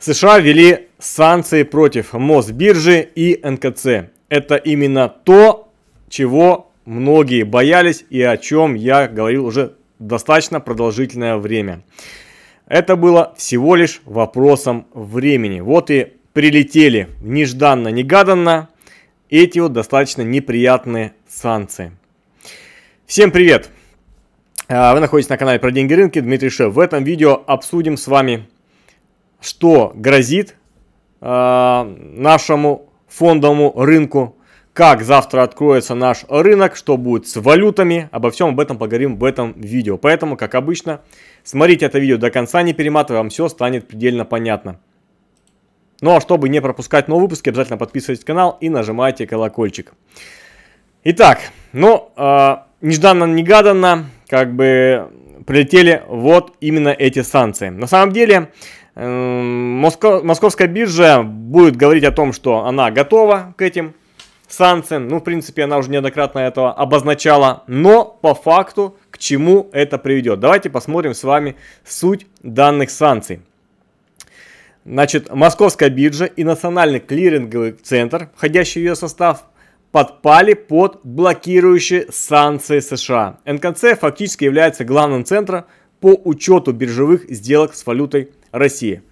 США ввели санкции против Мосбиржи и НКЦ. Это именно то, чего многие боялись и о чем я говорил уже достаточно продолжительное время. Это было всего лишь вопросом времени. Вот и прилетели нежданно-негаданно эти вот достаточно неприятные санкции. Всем привет! А, вы находитесь на канале про деньги рынки, Дмитрий Шев. В этом видео обсудим с вами что грозит э, нашему фондовому рынку, как завтра откроется наш рынок, что будет с валютами. Обо всем об этом поговорим в этом видео. Поэтому, как обычно, смотрите это видео до конца, не перематывая, вам все станет предельно понятно. Ну а чтобы не пропускать новые выпуски, обязательно подписывайтесь на канал и нажимайте колокольчик. Итак, ну, э, а, нежданно-негаданно, как бы прилетели вот именно эти санкции. На самом деле, Эм, московская биржа будет говорить о том, что она готова к этим санкциям. Ну, в принципе, она уже неоднократно этого обозначала. Но по факту к чему это приведет? Давайте посмотрим с вами суть данных санкций. Значит, Московская биржа и Национальный клиринговый центр, входящий в ее состав, подпали под блокирующие санкции США. НКЦ фактически является главным центром по учету биржевых сделок с валютой России.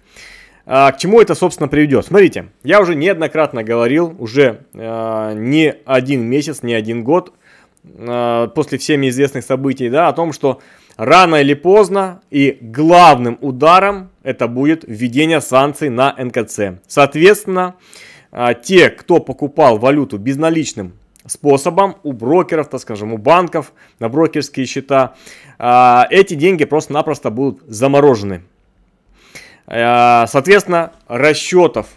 А, к чему это, собственно, приведет? Смотрите, я уже неоднократно говорил, уже а, не один месяц, не один год а, после всеми известных событий, да, о том, что рано или поздно и главным ударом это будет введение санкций на НКЦ. Соответственно, а, те, кто покупал валюту безналичным способом у брокеров, так скажем, у банков на брокерские счета, а, эти деньги просто-напросто будут заморожены. Э, соответственно, расчетов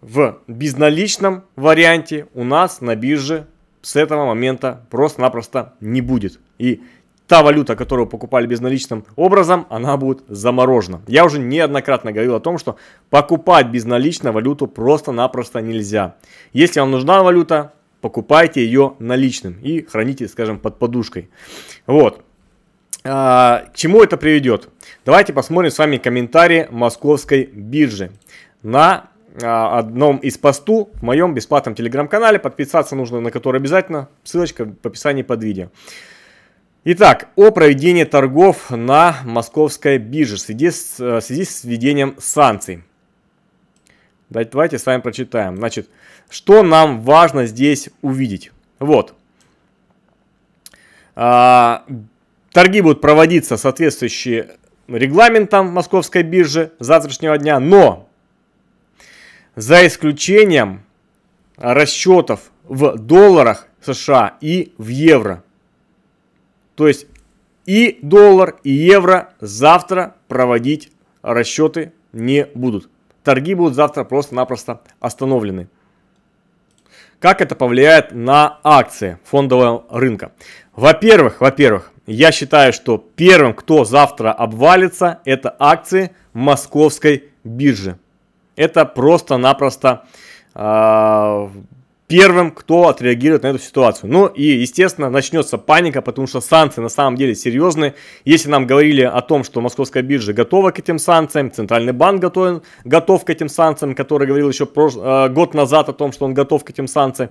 в безналичном варианте у нас на бирже с этого момента просто-напросто не будет. И та валюта, которую покупали безналичным образом, она будет заморожена. Я уже неоднократно говорил о том, что покупать безналично валюту просто-напросто нельзя. Если вам нужна валюта, покупайте ее наличным и храните, скажем, под подушкой. Вот. А, к чему это приведет? Давайте посмотрим с вами комментарии московской биржи на а, одном из посту в моем бесплатном телеграм-канале. Подписаться нужно на который обязательно. Ссылочка в описании под видео. Итак, о проведении торгов на московской бирже в связи с, э, в связи с введением санкций. Давайте с вами прочитаем. Значит, что нам важно здесь увидеть? Вот. А, Торги будут проводиться соответствующие регламентам Московской биржи завтрашнего дня, но за исключением расчетов в долларах США и в евро. То есть и доллар, и евро завтра проводить расчеты не будут. Торги будут завтра просто-напросто остановлены. Как это повлияет на акции фондового рынка? Во-первых, во-первых, я считаю, что первым, кто завтра обвалится, это акции московской биржи. Это просто-напросто э, первым, кто отреагирует на эту ситуацию. Ну и, естественно, начнется паника, потому что санкции на самом деле серьезные. Если нам говорили о том, что московская биржа готова к этим санкциям, Центральный банк готовен, готов к этим санкциям, который говорил еще прош... э, год назад о том, что он готов к этим санкциям,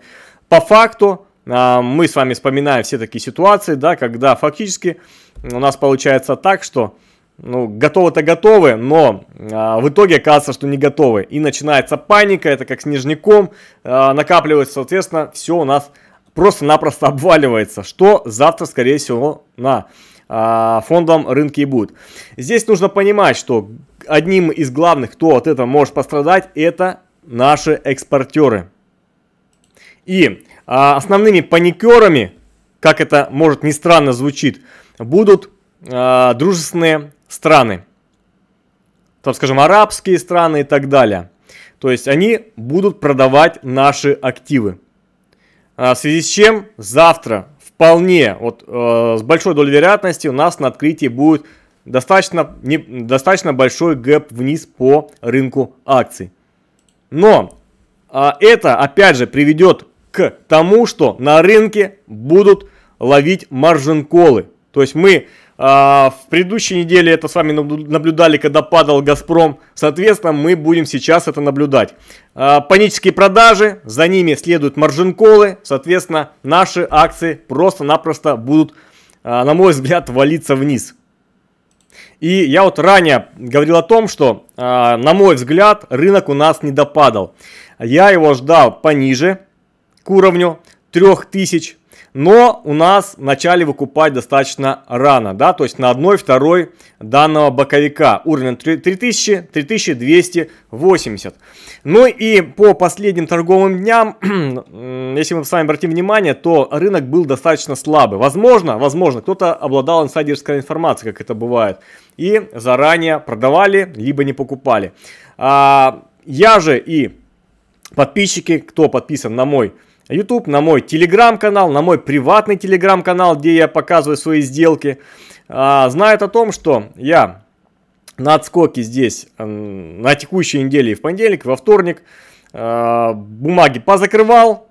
по факту а, мы с вами вспоминаем все такие ситуации, да, когда фактически у нас получается так, что ну, готовы-то готовы, но а, в итоге оказывается, что не готовы. И начинается паника, это как снежником а, накапливается, соответственно, все у нас просто-напросто обваливается, что завтра, скорее всего, на а, фондовом рынке и будет. Здесь нужно понимать, что одним из главных, кто от этого может пострадать, это наши экспортеры. И а основными паникерами, как это может не странно звучит, будут а, дружественные страны. Там, скажем, арабские страны и так далее. То есть они будут продавать наши активы. А, в связи с чем завтра вполне, вот э, с большой долей вероятности у нас на открытии будет достаточно, не, достаточно большой гэп вниз по рынку акций. Но это, опять же, приведет к тому, что на рынке будут ловить маржин-колы. То есть мы а, в предыдущей неделе это с вами наблюдали, когда падал Газпром. Соответственно, мы будем сейчас это наблюдать. А, панические продажи, за ними следуют маржин-колы. Соответственно, наши акции просто-напросто будут, а, на мой взгляд, валиться вниз. И я вот ранее говорил о том, что, на мой взгляд, рынок у нас не допадал. Я его ждал пониже, к уровню 3000. Но у нас начали выкупать достаточно рано, да, то есть на 1-2 данного боковика. Уровень 3000, 3280. Ну и по последним торговым дням, если мы с вами обратим внимание, то рынок был достаточно слабый. Возможно, возможно, кто-то обладал инсайдерской информацией, как это бывает, и заранее продавали, либо не покупали. А, я же и подписчики, кто подписан на мой YouTube, на мой телеграм-канал, на мой приватный телеграм-канал, где я показываю свои сделки, а, знают о том, что я на отскоке здесь на текущей неделе и в понедельник, во вторник а, бумаги позакрывал,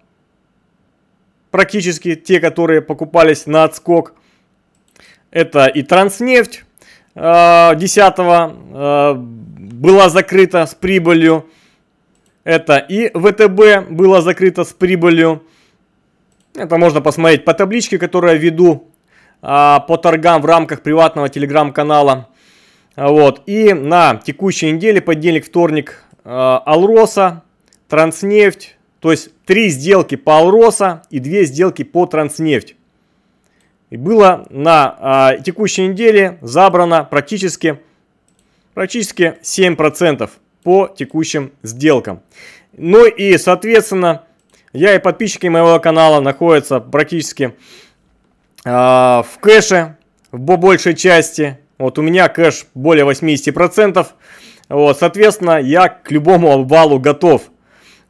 практически те, которые покупались на отскок. Это и транснефть 10 а, была закрыта с прибылью. Это и ВТБ было закрыто с прибылью. Это можно посмотреть по табличке, которую я веду а, по торгам в рамках приватного телеграм-канала. А, вот. И на текущей неделе, понедельник, вторник, а, Алроса, Транснефть. То есть три сделки по Алроса и две сделки по Транснефть. И было на а, текущей неделе забрано практически, практически 7% по текущим сделкам. Ну и, соответственно, я и подписчики моего канала находятся практически э, в кэше, в большей части. Вот у меня кэш более 80%. Вот, соответственно, я к любому обвалу готов.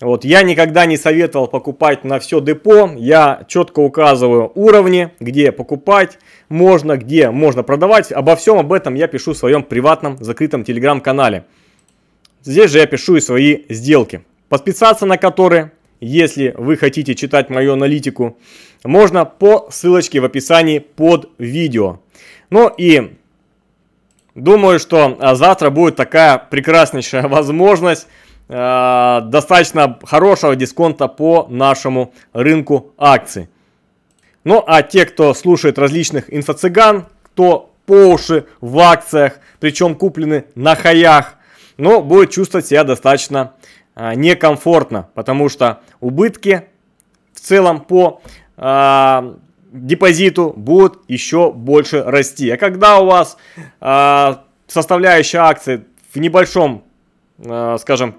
Вот, я никогда не советовал покупать на все депо. Я четко указываю уровни, где покупать можно, где можно продавать. Обо всем об этом я пишу в своем приватном закрытом телеграм-канале. Здесь же я пишу и свои сделки, подписаться на которые, если вы хотите читать мою аналитику, можно по ссылочке в описании под видео. Ну и думаю, что а, завтра будет такая прекраснейшая возможность э, достаточно хорошего дисконта по нашему рынку акций. Ну а те, кто слушает различных инфо-цыган, кто по уши в акциях, причем куплены на хаях – но будет чувствовать себя достаточно а, некомфортно, потому что убытки в целом по э, депозиту будут еще больше расти. А когда у вас э, составляющая акции в небольшом, э, скажем,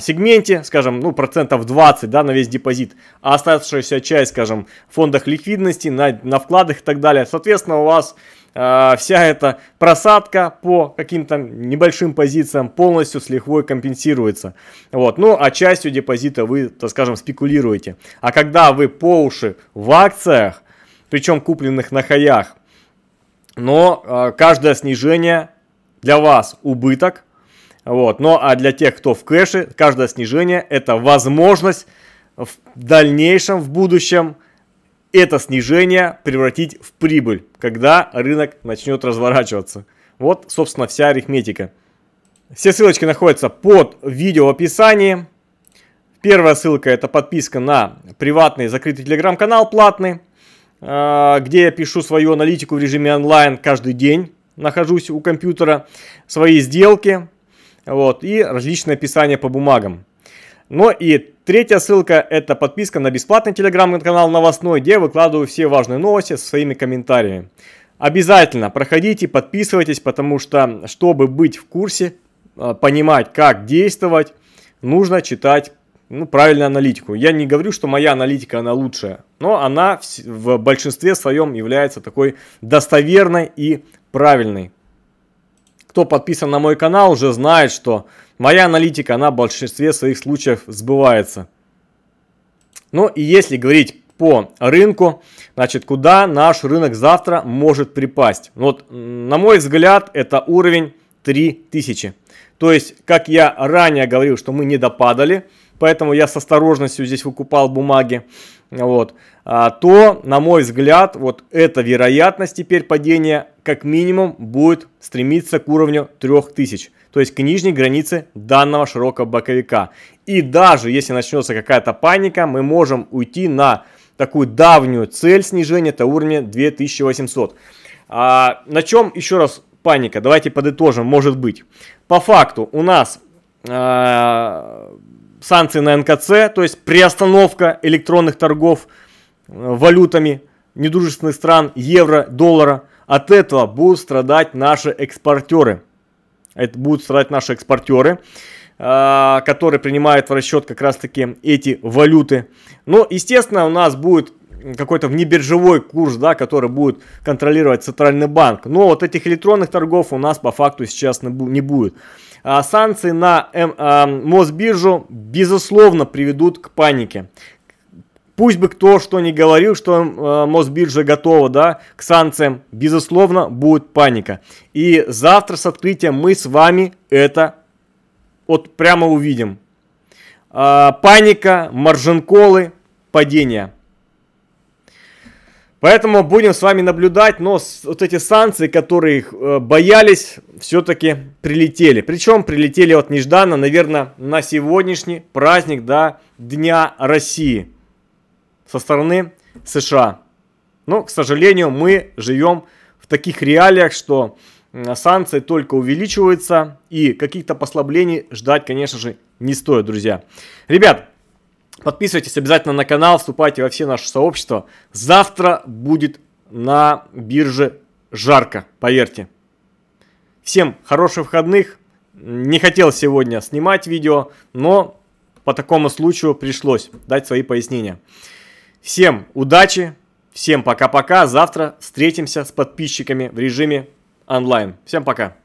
сегменте, скажем, ну, процентов 20, да, на весь депозит, а оставшаяся часть, скажем, в фондах ликвидности, на, на вкладах и так далее, соответственно, у вас э, а, вся эта просадка по каким-то небольшим позициям полностью с лихвой компенсируется. Вот. Ну, а частью депозита вы, так скажем, спекулируете. А когда вы по уши в акциях, причем купленных на хаях, но а, каждое снижение для вас убыток, вот. Но ну, а для тех, кто в кэше, каждое снижение это возможность в дальнейшем, в будущем это снижение превратить в прибыль, когда рынок начнет разворачиваться. Вот, собственно, вся арифметика. Все ссылочки находятся под видео в описании. Первая ссылка это подписка на приватный закрытый телеграм-канал платный, э, где я пишу свою аналитику в режиме онлайн каждый день. Нахожусь у компьютера, свои сделки вот, и различные описания по бумагам. Но ну и третья ссылка – это подписка на бесплатный телеграм-канал «Новостной», где я выкладываю все важные новости со своими комментариями. Обязательно проходите, подписывайтесь, потому что, чтобы быть в курсе, а, понимать, как действовать, нужно читать ну, правильную аналитику. Я не говорю, что моя аналитика, она лучшая, но она в большинстве своем является такой достоверной и правильной кто подписан на мой канал, уже знает, что моя аналитика, она в большинстве своих случаев сбывается. Ну и если говорить по рынку, значит, куда наш рынок завтра может припасть? Вот, на мой взгляд, это уровень 3000. То есть, как я ранее говорил, что мы не допадали, поэтому я с осторожностью здесь выкупал бумаги. Вот, а то, на мой взгляд, вот эта вероятность теперь падения как минимум будет стремиться к уровню 3000, то есть к нижней границе данного широкого боковика. И даже если начнется какая-то паника, мы можем уйти на такую давнюю цель снижения, это уровня 2800. А, на чем еще раз паника? Давайте подытожим, может быть. По факту у нас а, санкции на НКЦ, то есть приостановка электронных торгов э, валютами недружественных стран, евро, доллара. От этого будут страдать наши экспортеры. Это будут страдать наши экспортеры, э, которые принимают в расчет как раз таки эти валюты. Но, естественно, у нас будет какой-то внебиржевой курс, да, который будет контролировать центральный банк. Но вот этих электронных торгов у нас по факту сейчас не будет. А санкции на эм, а, Мосбиржу, безусловно, приведут к панике. Пусть бы кто что ни говорил, что эм, а, Мосбиржа готова да, к санкциям, безусловно, будет паника. И завтра с открытием мы с вами это вот прямо увидим. А, паника, маржинколы, падение. Поэтому будем с вами наблюдать, но вот эти санкции, которые э, боялись, все-таки прилетели. Причем прилетели вот нежданно, наверное, на сегодняшний праздник да, Дня России со стороны США. Но, к сожалению, мы живем в таких реалиях, что санкции только увеличиваются и каких-то послаблений ждать, конечно же, не стоит, друзья. Ребят, Подписывайтесь обязательно на канал, вступайте во все наши сообщества. Завтра будет на бирже жарко, поверьте. Всем хороших выходных. Не хотел сегодня снимать видео, но по такому случаю пришлось дать свои пояснения. Всем удачи, всем пока-пока. Завтра встретимся с подписчиками в режиме онлайн. Всем пока.